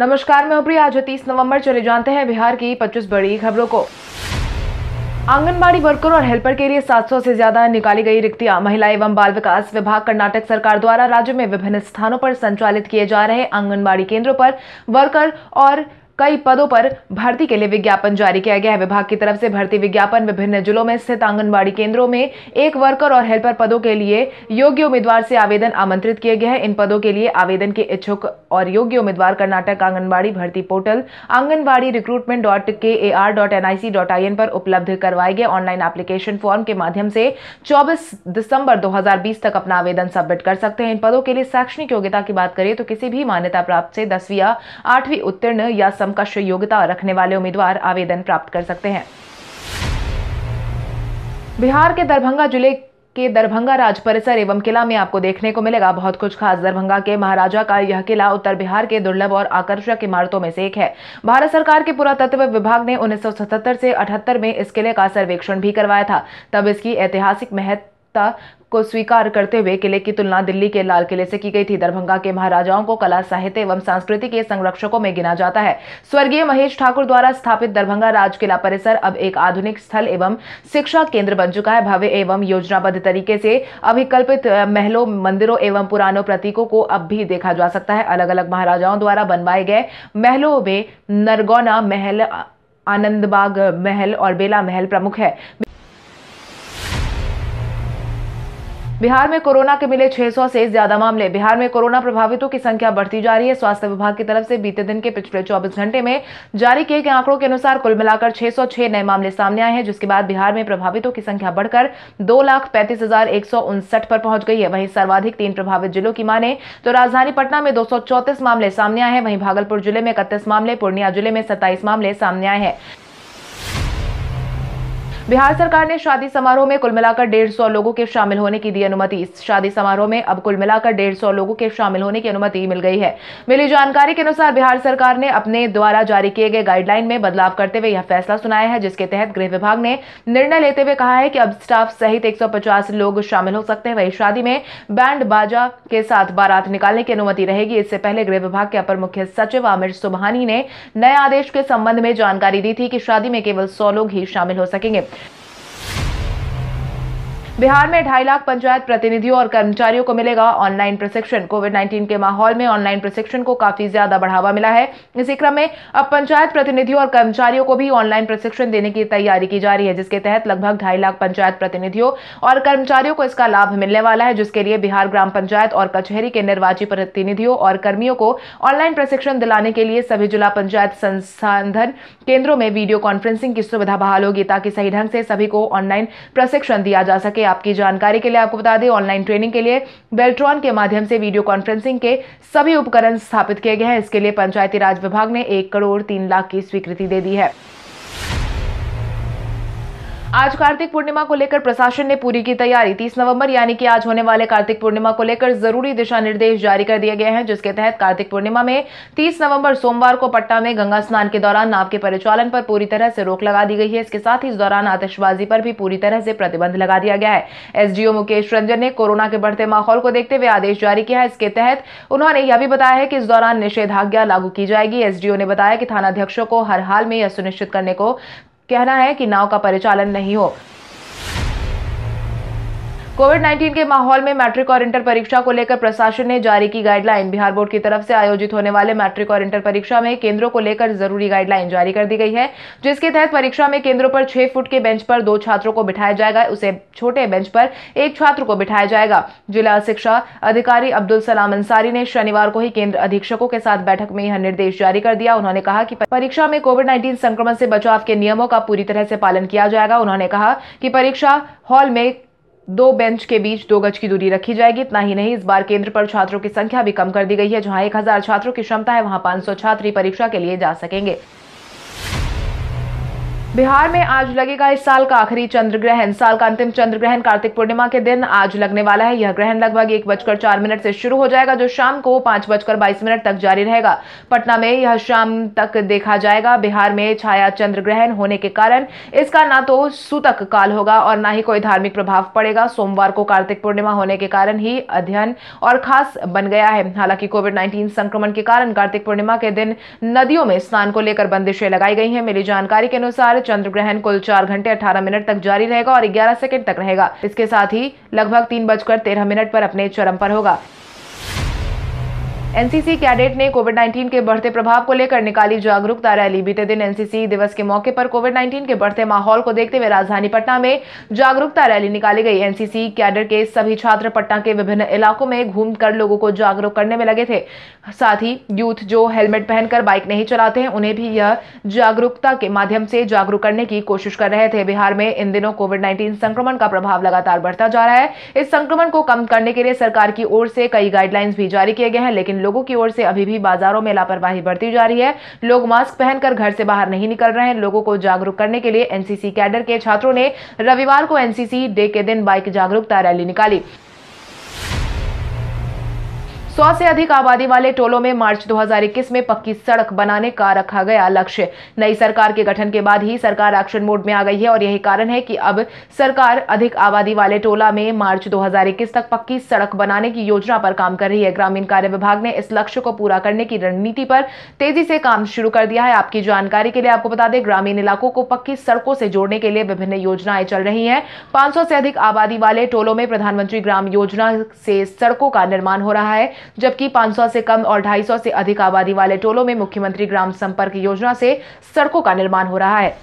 नमस्कार मैं उप्री आज तीस नवंबर चले जानते हैं बिहार की 25 बड़ी खबरों को आंगनबाड़ी वर्कर और हेल्पर के लिए 700 से ज्यादा निकाली गई रिक्तियां महिला एवं बाल विकास विभाग कर्नाटक सरकार द्वारा राज्य में विभिन्न स्थानों पर संचालित किए जा रहे आंगनबाड़ी केंद्रों पर वर्कर और कई पदों पर भर्ती के लिए विज्ञापन जारी किया गया है विभाग की तरफ से भर्ती विज्ञापन विभिन्न जिलों में स्थित आंगनबाड़ी केंद्रों में एक वर्कर और हेल्पर पदों के लिए योग्य उम्मीदवार से आवेदन आमंत्रित किए गए हैं इन पदों के लिए आवेदन के इच्छुक और योग्य उम्मीदवार कर्नाटक आंगनबाड़ी भर्ती portal anganwadi recruitment dot K A R dot N I C dot I N पर उपलब्ध करवाए गए ऑनलाइन एप्लीकेशन फॉर्म के माध्यम से चौबीस दिसंबर बीस तक अपना आवेदन सबमिट कर सकते हैं इन पदों के लिए शैक्षणिक योग्यता की बात करें तो किसी भी मान्यता प्राप्त से दसवीं या आठवीं उत्तीर्ण या समकक्ष योग्यता रखने वाले उम्मीदवार आवेदन प्राप्त कर सकते हैं बिहार के दरभंगा जिले के दरभंगा राज परिसर एवं किला में आपको देखने को मिलेगा बहुत कुछ खास दरभंगा के महाराजा का यह किला उत्तर बिहार के दुर्लभ और आकर्षक इमारतों में से एक है भारत सरकार के पुरातत्व विभाग ने 1977 से 78 में इस किले का सर्वेक्षण भी करवाया था तब इसकी ऐतिहासिक महत्व ता को स्वीकार करते हुए किले की तुलना दिल्ली के लाल किले से की गई थी दरभंगा के महाराजाओं को कला साहित्य एवं संस्कृति के संरक्षकों में गिना जाता है स्वर्गीय महेश ठाकुर द्वारा स्थापित दरभंगा किला परिसर अब एक आधुनिक स्थल एवं शिक्षा केंद्र बन चुका है भव्य एवं योजनाबद्ध तरीके से अभिकल्पित महलों मंदिरों एवं पुरानों प्रतीकों को अब भी देखा जा सकता है अलग अलग महाराजाओं द्वारा बनवाए गए महलों में नरगौना महल आनंदबाग महल और बेला महल प्रमुख है बिहार में कोरोना के मिले 600 से ज्यादा मामले बिहार में कोरोना प्रभावितों की संख्या बढ़ती जा रही है स्वास्थ्य विभाग की तरफ से बीते दिन के पिछले 24 घंटे में जारी किए गए आंकड़ों के अनुसार कुल मिलाकर 606 नए मामले सामने आए हैं जिसके बाद बिहार में प्रभावितों की संख्या बढ़कर दो लाख पैंतीस हजार एक सौ उनसठ पर पहुंच गई है वहीं सर्वाधिक तीन प्रभावित जिलों की माने तो राजधानी पटना में दो मामले सामने आए हैं वहीं भागलपुर जिले में इकतीस मामले पूर्णिया जिले में सत्ताईस मामले सामने आए हैं बिहार सरकार ने शादी समारोह में कुल मिलाकर डेढ़ सौ लोगों के शामिल होने की दी अनुमति शादी समारोह में अब कुल मिलाकर डेढ़ सौ लोगों के शामिल होने की अनुमति मिल गई है मिली जानकारी के अनुसार बिहार सरकार ने अपने द्वारा जारी किए गए गाइडलाइन में बदलाव करते हुए यह फैसला सुनाया है जिसके तहत गृह विभाग ने निर्णय लेते हुए कहा है कि अब स्टाफ सहित एक लोग शामिल हो सकते हैं वहीं शादी में बैंड बाजा के साथ बारात निकालने की अनुमति रहेगी इससे पहले गृह विभाग के अपर मुख्य सचिव आमिर सुबहानी ने नए आदेश के संबंध में जानकारी दी थी कि शादी में केवल सौ लोग ही शामिल हो सकेंगे बिहार में ढाई लाख पंचायत प्रतिनिधियों और कर्मचारियों को मिलेगा ऑनलाइन प्रशिक्षण कोविड 19 के माहौल में ऑनलाइन प्रशिक्षण को काफी ज्यादा बढ़ावा मिला है इसी क्रम में अब पंचायत प्रतिनिधियों और कर्मचारियों को भी ऑनलाइन प्रशिक्षण देने की तैयारी की जा रही है जिसके तहत लगभग ढाई लाख पंचायत प्रतिनिधियों और कर्मचारियों को इसका लाभ मिलने वाला है जिसके लिए बिहार ग्राम पंचायत और कचहरी के निर्वाची प्रतिनिधियों और कर्मियों को ऑनलाइन प्रशिक्षण दिलाने के लिए सभी जिला पंचायत संसाधन केंद्रों में वीडियो कॉन्फ्रेंसिंग की सुविधा बहाल होगी ताकि सही ढंग से सभी को ऑनलाइन प्रशिक्षण दिया जा सके आपकी जानकारी के लिए आपको बता दें ऑनलाइन ट्रेनिंग के लिए बेल्ट्रॉन के माध्यम से वीडियो कॉन्फ्रेंसिंग के सभी उपकरण स्थापित किए गए हैं इसके लिए पंचायती राज विभाग ने एक करोड़ तीन लाख की स्वीकृति दे दी है आज कार्तिक पूर्णिमा को लेकर प्रशासन ने पूरी की तैयारी 30 नवंबर यानी कि आज होने वाले कार्तिक पूर्णिमा को लेकर जरूरी दिशा निर्देश जारी कर दिए गए हैं जिसके तहत कार्तिक पूर्णिमा में 30 नवंबर सोमवार को पटना में गंगा स्नान के दौरान नाव के परिचालन पर पूरी तरह से रोक लगा दी गई है इसके साथ ही इस दौरान आतिशबाजी पर भी पूरी तरह से प्रतिबंध लगा दिया गया है एसडीओ मुकेश रंजन ने कोरोना के बढ़ते माहौल को देखते हुए आदेश जारी किया है इसके तहत उन्होंने यह भी बताया है कि इस दौरान निषेधाज्ञा लागू की जाएगी एसडीओ ने बताया कि थानाध्यक्षों को हर हाल में यह सुनिश्चित करने को कहना है कि नाव का परिचालन नहीं हो कोविड 19 के माहौल में मैट्रिक और इंटर परीक्षा को लेकर प्रशासन ने जारी की गाइडलाइन बिहार बोर्ड की तरफ से आयोजित होने वाले मैट्रिक और इंटर परीक्षा में केंद्रों को लेकर जरूरी गाइडलाइन जारी कर दी गई है जिसके तहत परीक्षा में केंद्रों पर छह फुट के बेंच पर दो छात्रों को बिठाया जाएगा उसे छोटे बेंच पर एक छात्र को बिठाया जाएगा जिला शिक्षा अधिकारी अब्दुल सलाम अंसारी ने शनिवार को ही केंद्र अधीक्षकों के साथ बैठक में यह निर्देश जारी कर दिया उन्होंने कहा कि परीक्षा में कोविड नाइन्टीन संक्रमण से बचाव के नियमों का पूरी तरह से पालन किया जाएगा उन्होंने कहा कि परीक्षा हॉल में दो बेंच के बीच दो गज की दूरी रखी जाएगी इतना ही नहीं इस बार केंद्र पर छात्रों की संख्या भी कम कर दी गई है जहां 1000 छात्रों की क्षमता है वहां 500 छात्र ही परीक्षा के लिए जा सकेंगे बिहार में आज लगेगा इस साल का आखिरी चंद्र ग्रहण साल का अंतिम चंद्र ग्रहण कार्तिक पूर्णिमा के दिन आज लगने वाला है यह ग्रहण लगभग एक बजकर चार मिनट से शुरू हो जाएगा जो शाम को पांच बजकर बाईस मिनट तक जारी रहेगा पटना में यह शाम तक देखा जाएगा बिहार में छाया चंद्र ग्रहण होने के कारण इसका ना तो सूतक काल होगा और ना ही कोई धार्मिक प्रभाव पड़ेगा सोमवार को कार्तिक पूर्णिमा होने के कारण ही अध्ययन और खास बन गया है हालांकि कोविड नाइन्टीन संक्रमण के कारण कार्तिक पूर्णिमा के दिन नदियों में स्नान को लेकर बंदिशें लगाई गई है मिली जानकारी के अनुसार बाद चंद्र ग्रहण कुल चार घंटे अठारह मिनट तक जारी रहेगा और ग्यारह सेकेंड तक रहेगा इसके साथ ही लगभग तीन बजकर तेरह मिनट पर अपने चरम पर होगा एनसीसी कैडेट ने कोविड 19 के बढ़ते प्रभाव को लेकर निकाली जागरूकता रैली बीते दिन एनसीसी दिवस के मौके पर कोविड 19 के बढ़ते माहौल को देखते हुए राजधानी पटना में जागरूकता रैली निकाली गई एनसीसी कैडर के सभी छात्र पटना के विभिन्न इलाकों में कर लोगों को जागरूक करने में लगे थे साथ ही यूथ जो हेलमेट पहनकर बाइक नहीं चलाते हैं उन्हें भी यह जागरूकता के माध्यम से जागरूक करने की कोशिश कर रहे थे बिहार में इन दिनों कोविड नाइन्टीन संक्रमण का प्रभाव लगातार बढ़ता जा रहा है इस संक्रमण को कम करने के लिए सरकार की ओर से कई गाइडलाइंस भी जारी किए गए हैं लेकिन लोगों की ओर से अभी भी बाजारों में लापरवाही बढ़ती जा रही है लोग मास्क पहनकर घर से बाहर नहीं निकल रहे हैं लोगों को जागरूक करने के लिए एनसीसी कैडर के छात्रों ने रविवार को एनसीसी डे के दिन बाइक जागरूकता रैली निकाली सौ से अधिक आबादी वाले टोलों में मार्च 2021 में पक्की सड़क बनाने का रखा गया लक्ष्य नई सरकार के गठन के बाद ही सरकार एक्शन मोड में आ गई है और यही कारण है कि अब सरकार अधिक आबादी वाले टोला में मार्च 2021 तक पक्की सड़क बनाने की योजना पर काम कर रही है ग्रामीण कार्य विभाग ने इस लक्ष्य को पूरा करने की रणनीति पर तेजी से काम शुरू कर दिया है आपकी जानकारी के लिए आपको बता दें ग्रामीण इलाकों को पक्की सड़कों से जोड़ने के लिए विभिन्न योजनाएं चल रही है पांच से अधिक आबादी वाले टोलों में प्रधानमंत्री ग्राम योजना से सड़कों का निर्माण हो रहा है जबकि 500 से कम और 250 से अधिक आबादी वाले टोलों में मुख्यमंत्री ग्राम संपर्क योजना से सड़कों का निर्माण हो रहा है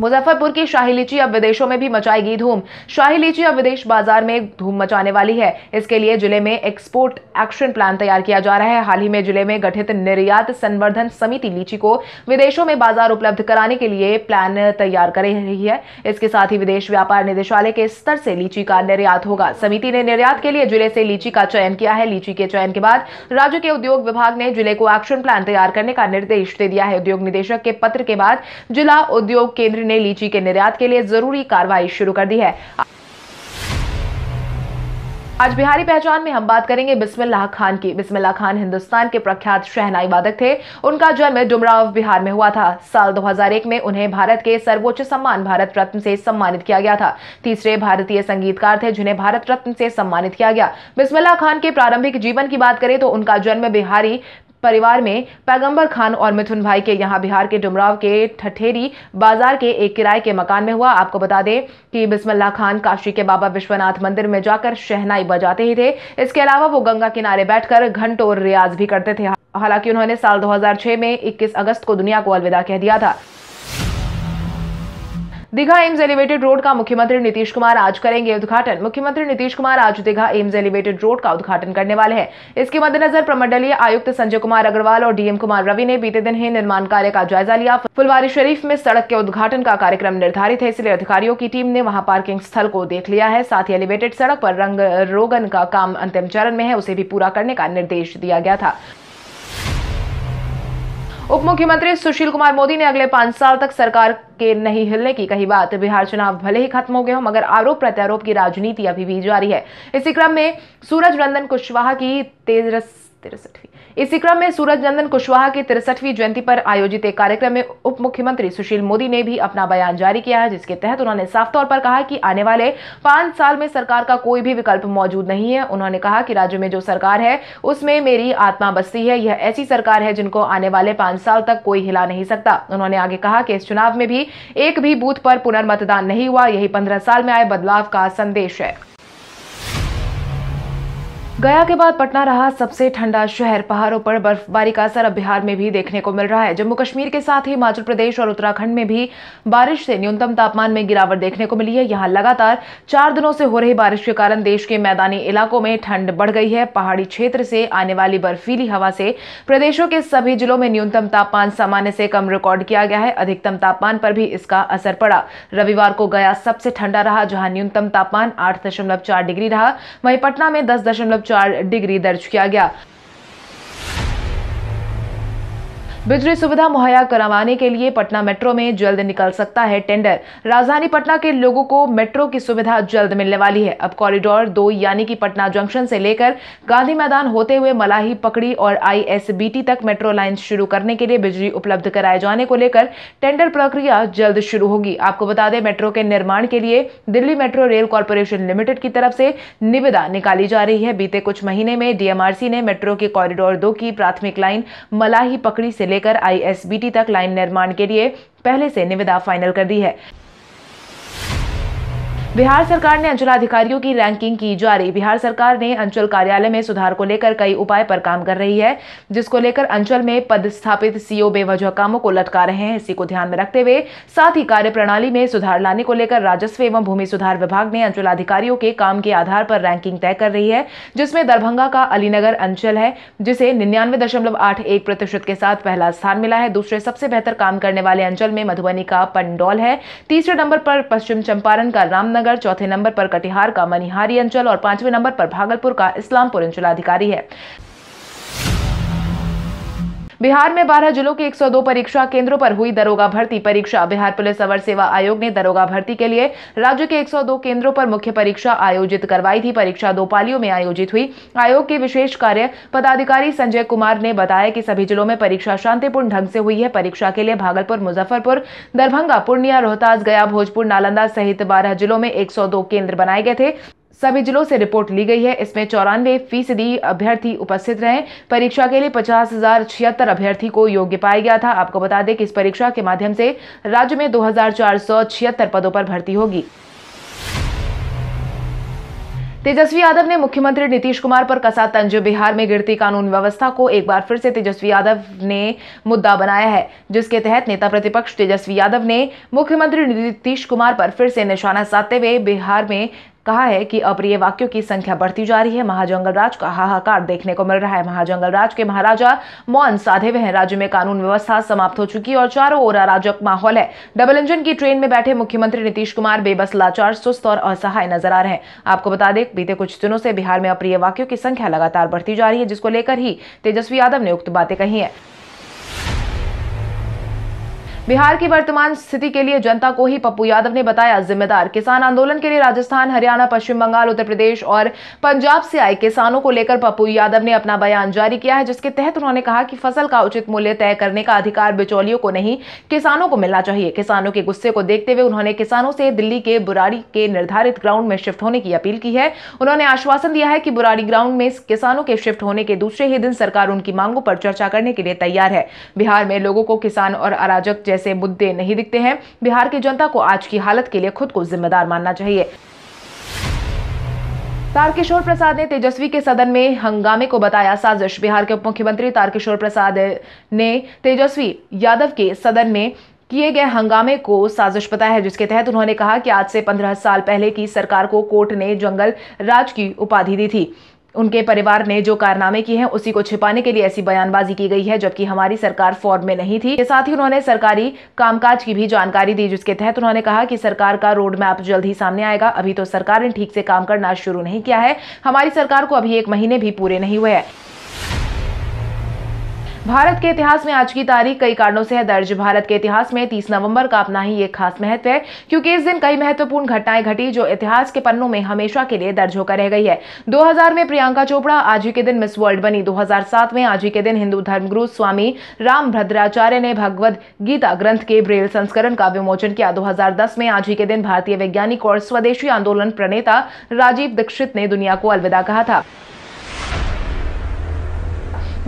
मुजफ्फरपुर की शाही लीची अब विदेशों में भी मचाएगी धूम शाही लीची अब विदेश बाजार में धूम मचाने वाली है इसके लिए जिले में एक्सपोर्ट एक्शन प्लान तैयार किया जा रहा है हाल ही में जिले में गठित निर्यात संवर्धन समिति लीची को विदेशों में बाजार उपलब्ध कराने के लिए प्लान तैयार कर रही है इसके साथ ही विदेश व्यापार निदेशालय के स्तर से लीची का निर्यात होगा समिति ने निर्यात के लिए जिले से लीची का चयन किया है लीची के चयन के बाद राज्य के उद्योग विभाग ने जिले को एक्शन प्लान तैयार करने का निर्देश दे दिया है उद्योग निदेशक के पत्र के बाद जिला उद्योग केंद्र मंत्री ने लीची के निर्यात के लिए जरूरी कार्रवाई शुरू कर दी है आज बिहारी पहचान में हम बात करेंगे बिस्मिल्लाह खान की बिस्मिल्लाह खान हिंदुस्तान के प्रख्यात शहनाई वादक थे उनका जन्म डुमराव बिहार में हुआ था साल 2001 में उन्हें भारत के सर्वोच्च सम्मान भारत रत्न से सम्मानित किया गया था तीसरे भारतीय संगीतकार थे जिन्हें भारत रत्न से सम्मानित किया गया बिस्मिल्ला खान के प्रारंभिक जीवन की बात करें तो उनका जन्म बिहारी परिवार में पैगंबर खान और मिथुन भाई के यहाँ बिहार के डुमराव के ठठेरी बाजार के एक किराए के मकान में हुआ आपको बता दें कि बिस्मिल्ला खान काशी के बाबा विश्वनाथ मंदिर में जाकर शहनाई बजाते ही थे इसके अलावा वो गंगा किनारे बैठकर घंटों रियाज भी करते थे हालांकि उन्होंने साल 2006 में 21 अगस्त को दुनिया को अलविदा कह दिया था दीघा एम्स एलिवेटेड रोड का मुख्यमंत्री नीतीश कुमार आज करेंगे उद्घाटन मुख्यमंत्री नीतीश कुमार आज दीघा एम्स एलिवेटेड रोड का उद्घाटन करने वाले हैं इसके मद्देनजर प्रमंडलीय आयुक्त संजय कुमार अग्रवाल और डीएम कुमार रवि ने बीते दिन ही निर्माण कार्य का जायजा लिया फुलवारी शरीफ में सड़क के उद्घाटन का कार्यक्रम निर्धारित है इसलिए अधिकारियों की टीम ने वहां पार्किंग स्थल को देख लिया है साथ ही एलिवेटेड सड़क पर रंग रोगन का काम अंतिम चरण में है उसे भी पूरा करने का निर्देश दिया गया था उप मुख्यमंत्री सुशील कुमार मोदी ने अगले पांच साल तक सरकार के नहीं हिलने की कही बात बिहार चुनाव भले ही खत्म हो गए हो मगर आरोप प्रत्यारोप की राजनीति अभी भी जारी है इसी क्रम में सूरज रंजन कुशवाहा की तेरह तिरसठवीं इसी क्रम में सूरज नंदन कुशवाहा की तिरसठवीं जयंती पर आयोजित एक कार्यक्रम में उप मुख्यमंत्री सुशील मोदी ने भी अपना बयान जारी किया है जिसके तहत उन्होंने साफ तौर पर कहा कि आने वाले पांच साल में सरकार का कोई भी विकल्प मौजूद नहीं है उन्होंने कहा कि राज्य में जो सरकार है उसमें मेरी आत्मा बसती है यह ऐसी सरकार है जिनको आने वाले पांच साल तक कोई हिला नहीं सकता उन्होंने आगे कहा कि इस चुनाव में भी एक भी बूथ पर पुनर्मतदान नहीं हुआ यही पंद्रह साल में आए बदलाव का संदेश है गया के बाद पटना रहा सबसे ठंडा शहर पहाड़ों पर बर्फबारी का असर अब बिहार में भी देखने को मिल रहा है जम्मू कश्मीर के साथ ही हिमाचल प्रदेश और उत्तराखंड में भी बारिश से न्यूनतम तापमान में गिरावट देखने को मिली है यहां लगातार चार दिनों से हो रही बारिश के कारण देश के मैदानी इलाकों में ठंड बढ़ गई है पहाड़ी क्षेत्र से आने वाली बर्फीली हवा से प्रदेशों के सभी जिलों में न्यूनतम तापमान सामान्य से कम रिकॉर्ड किया गया है अधिकतम तापमान पर भी इसका असर पड़ा रविवार को गया सबसे ठंडा रहा जहां न्यूनतम तापमान आठ डिग्री रहा वहीं पटना में दस चार डिग्री दर्ज किया गया बिजली सुविधा मुहैया करवाने के लिए पटना मेट्रो में जल्द निकल सकता है टेंडर राजधानी पटना के लोगों को मेट्रो की सुविधा जल्द मिलने वाली है अब कॉरिडोर दो यानी कि पटना जंक्शन से लेकर गांधी मैदान होते हुए मलाही पकड़ी और आईएसबीटी तक मेट्रो लाइन शुरू करने के लिए बिजली उपलब्ध कराए जाने को लेकर टेंडर प्रक्रिया जल्द शुरू होगी आपको बता दें मेट्रो के निर्माण के लिए Delhi metro rail corporation limited की तरफ से निविदा निकाली जा रही है बीते कुछ महीने में डीएमआरसी ने मेट्रो के कॉरिडोर दो की प्राथमिक लाइन मलाही पकड़ी से लेकर आईएसबीटी तक लाइन निर्माण के लिए पहले से निविदा फाइनल कर दी है बिहार सरकार ने अंचलाधिकारियों की रैंकिंग की जारी बिहार सरकार ने अंचल कार्यालय में सुधार को लेकर कई उपाय पर काम कर रही है जिसको लेकर अंचल में पदस्थापित सीओ बेवजह कामों को लटका रहे हैं इसी को ध्यान में रखते हुए साथ ही कार्यप्रणाली में सुधार लाने को लेकर राजस्व एवं भूमि सुधार विभाग ने अंचलाधिकारियों के काम के आधार पर रैंकिंग तय कर रही है जिसमें दरभंगा का अलीनगर अंचल है जिसे निन्यानवे दशमलव आठ एक प्रतिशत के साथ पहला स्थान मिला है दूसरे सबसे बेहतर काम करने वाले अंचल में मधुबनी का पंडौल है तीसरे नंबर पर पश्चिम चंपारण का रामनगर नगर चौथे नंबर पर कटिहार का मनिहारी अंचल और पांचवें नंबर पर भागलपुर का इस्लामपुर अंचलाधिकारी है बिहार में 12 जिलों के 102 परीक्षा केंद्रों पर हुई दरोगा भर्ती परीक्षा बिहार पुलिस अवर सेवा आयोग ने दरोगा भर्ती के लिए राज्य के 102 केंद्रों पर मुख्य परीक्षा आयोजित करवाई थी परीक्षा दो पालियों में आयोजित हुई आयोग के विशेष कार्य पदाधिकारी संजय कुमार ने बताया कि सभी जिलों में परीक्षा शांतिपूर्ण ढंग से हुई है परीक्षा के लिए भागलपुर मुजफ्फरपुर दरभंगा पूर्णिया रोहतास गया भोजपुर नालंदा सहित बारह जिलों में एक केंद्र बनाए गए थे सभी जिलों से रिपोर्ट ली गई है इसमें चौरानवे फीसदी अभ्यर्थी उपस्थित रहे परीक्षा के लिए पचास हजार छिहत्तर अभ्यर्थी को योग्य पाया गया था आपको बता दें कि इस परीक्षा के माध्यम से राज्य में दो हजार पदों पर भर्ती होगी तेजस्वी यादव ने मुख्यमंत्री नीतीश कुमार पर कसा तंज बिहार में गिरती कानून व्यवस्था को एक बार फिर से तेजस्वी यादव ने मुद्दा बनाया है जिसके तहत नेता प्रतिपक्ष तेजस्वी यादव ने मुख्यमंत्री नीतीश कुमार पर फिर से निशाना साधते हुए बिहार में कहा है कि अप्रिय वाक्यों की संख्या बढ़ती जा रही है महाजंगल राज का हाहाकार देखने को मिल रहा है महाजंगल राज के महाराजा मौन साधे हुए हैं राज्य में कानून व्यवस्था समाप्त हो चुकी है और चारों ओर अराजक माहौल है डबल इंजन की ट्रेन में बैठे मुख्यमंत्री नीतीश कुमार बेबस लाचार सुस्त और असहाय नजर आ रहे हैं आपको बता दें बीते कुछ दिनों से बिहार में अप्रिय वाक्यों की संख्या लगातार बढ़ती जा रही है जिसको लेकर ही तेजस्वी यादव ने उक्त बातें कही है बिहार की वर्तमान स्थिति के लिए जनता को ही पप्पू यादव ने बताया जिम्मेदार किसान आंदोलन के लिए राजस्थान हरियाणा पश्चिम बंगाल उत्तर प्रदेश और पंजाब से आए किसानों को लेकर पप्पू यादव ने अपना बयान जारी किया है जिसके तहत उन्होंने कहा कि फसल का उचित मूल्य तय करने का अधिकार बिचौलियों को नहीं किसानों को मिलना चाहिए किसानों के गुस्से को देखते हुए उन्होंने किसानों से दिल्ली के बुराड़ी के निर्धारित ग्राउंड में शिफ्ट होने की अपील की है उन्होंने आश्वासन दिया है कि बुराड़ी ग्राउंड में किसानों के शिफ्ट होने के दूसरे ही दिन सरकार उनकी मांगों पर चर्चा करने के लिए तैयार है बिहार में लोगों को किसान और अराजक जैसे मुद्दे नहीं दिखते हैं बिहार की जनता को आज की हालत के लिए खुद को जिम्मेदार मानना चाहिए तारकिशोर प्रसाद ने तेजस्वी के सदन में हंगामे को बताया साजिश बिहार के उप मुख्यमंत्री तारकिशोर प्रसाद ने तेजस्वी यादव के सदन में किए गए हंगामे को साजिश बताया है जिसके तहत उन्होंने कहा कि आज से पंद्रह साल पहले की सरकार को कोर्ट ने जंगल राज की उपाधि दी थी उनके परिवार ने जो कारनामे किए हैं उसी को छिपाने के लिए ऐसी बयानबाजी की गई है जबकि हमारी सरकार फॉर्म में नहीं थी साथ ही उन्होंने सरकारी कामकाज की भी जानकारी दी जिसके तहत उन्होंने कहा कि सरकार का रोड मैप जल्द ही सामने आएगा अभी तो सरकार ने ठीक से काम करना शुरू नहीं किया है हमारी सरकार को अभी एक महीने भी पूरे नहीं हुए हैं भारत के इतिहास में आज की तारीख कई कारणों से है दर्ज भारत के इतिहास में 30 नवंबर का अपना ही एक खास महत्व है क्योंकि इस दिन कई महत्वपूर्ण घटनाएं घटी जो इतिहास के पन्नों में हमेशा के लिए दर्ज होकर रह गई है 2000 में प्रियंका चोपड़ा आज ही के दिन मिस वर्ल्ड बनी 2007 में आज ही के दिन हिंदू धर्मगुरु स्वामी राम भद्राचार्य ने भगवद गीता ग्रंथ के ब्रेल संस्करण का विमोचन किया दो में आज ही के दिन भारतीय वैज्ञानिक और स्वदेशी आंदोलन प्रणेता राजीव दीक्षित ने दुनिया को अलविदा कहा था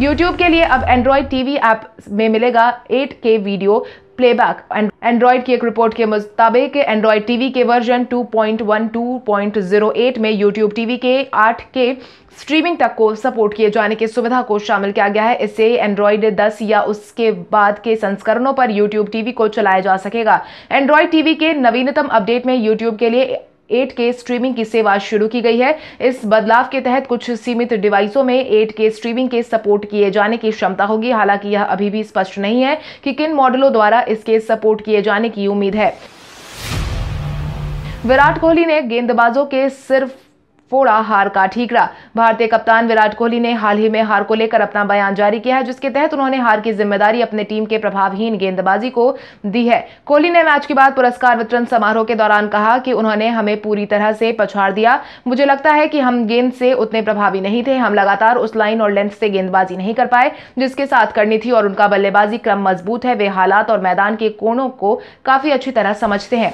यूट्यूब के लिए अब एंड्रॉयड वी ऐप में मिलेगा 8K वीडियो प्लेबैक एंड्रॉयड की एक रिपोर्ट के मुताबिक एंड्रॉयड टीवी के वर्जन 2.12.08 में यूट्यूब टीवी के 8K स्ट्रीमिंग तक को सपोर्ट किए जाने की सुविधा को शामिल किया गया है इससे एंड्रॉयड 10 या उसके बाद के संस्करणों पर यूट्यूब टीवी को चलाया जा सकेगा एंड्रॉयड टीवी के नवीनतम अपडेट में यूट्यूब के लिए एट के स्ट्रीमिंग की सेवा शुरू की गई है इस बदलाव के तहत कुछ सीमित डिवाइसों में एट के स्ट्रीमिंग के सपोर्ट किए जाने की क्षमता होगी हालांकि यह अभी भी स्पष्ट नहीं है कि किन मॉडलों द्वारा इसके सपोर्ट किए जाने की उम्मीद है विराट कोहली ने गेंदबाजों के सिर्फ फोड़ा हार का ठीकरा भारतीय कप्तान विराट कोहली ने हाल ही में हार को लेकर अपना बयान जारी किया है जिसके तहत उन्होंने हार की जिम्मेदारी अपने टीम के प्रभावहीन गेंदबाजी को दी है कोहली ने मैच के बाद पुरस्कार वितरण समारोह के दौरान कहा कि उन्होंने हमें पूरी तरह से पछाड़ दिया मुझे लगता है कि हम गेंद से उतने प्रभावी नहीं थे हम लगातार उस लाइन और लेंथ से गेंदबाजी नहीं कर पाए जिसके साथ करनी थी और उनका बल्लेबाजी क्रम मजबूत है वे हालात और मैदान के कोणों को काफी अच्छी तरह समझते हैं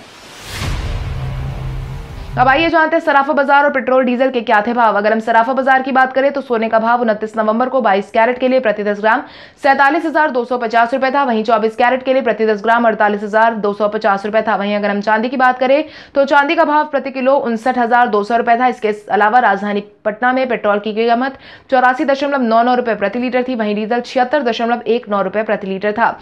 अब आइए जानते हैं सराफा बाजार और पेट्रोल डीजल के क्या थे भाव अगर हम सराफा बाजार की बात करें तो सोने का भाव उनतीस नवंबर को 22 कैरेट के लिए प्रति दस ग्राम सैंतालीस हजार दो सौ पचास रुपए था वहीं 24 कैरेट के लिए प्रति दस ग्राम अड़तालीस हजार दो सौ पचास रुपए था वहीं अगर हम चांदी की बात करें तो चांदी का भाव प्रति किलो उनसठ हजार दो सौ रुपए था इसके अलावा राजधानी पटना में पेट्रोल की कीमत चौरासी दशमलव नौ नौ रुपए प्रति लीटर थी वहीं डीजल छिहत्तर दशमलव एक नौ रुपए प्रति लीटर था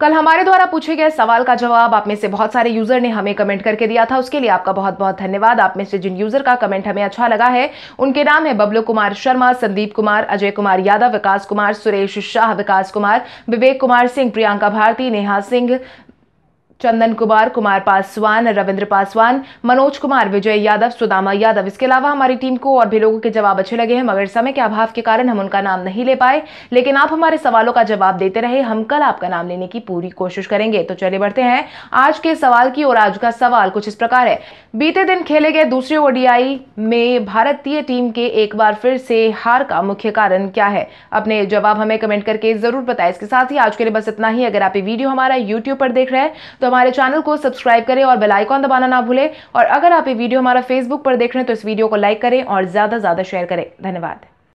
कल हमारे द्वारा पूछे गए सवाल का जवाब आप में से बहुत सारे यूजर ने हमें कमेंट करके दिया था उसके लिए आपका बहुत बहुत धन्यवाद आप में से जिन यूजर का कमेंट हमें अच्छा लगा है उनके नाम है बबलू कुमार शर्मा संदीप कुमार अजय कुमार यादव विकास कुमार सुरेश शाह विकास कुमार विवेक कुमार सिंह प्रियंका भारती नेहा सिंह चंदन कुमार कुमार पासवान रविंद्र पासवान मनोज कुमार विजय यादव सुदामा यादव इसके अलावा हमारी टीम को और भी लोगों के जवाब अच्छे लगे हैं मगर समय के अभाव के कारण हम उनका नाम नहीं ले पाए लेकिन आप हमारे सवालों का जवाब देते रहे हम कल आपका नाम लेने की पूरी कोशिश करेंगे तो चले बढ़ते हैं आज के सवाल की और आज का सवाल कुछ इस प्रकार है बीते दिन खेले गए दूसरे ओडीआई में भारतीय टीम के एक बार फिर से हार का मुख्य कारण क्या है अपने जवाब हमें कमेंट करके जरूर बताए इसके साथ ही आज के लिए बस इतना ही अगर आप ये वीडियो हमारा यूट्यूब पर देख रहे हैं तो हमारे चैनल को सब्सक्राइब करें और बेल आइकॉन दबाना ना भूलें और अगर आप ये वीडियो हमारा फेसबुक पर देख रहे हैं तो इस वीडियो को लाइक करें और ज़्यादा से ज़्यादा शेयर करें धन्यवाद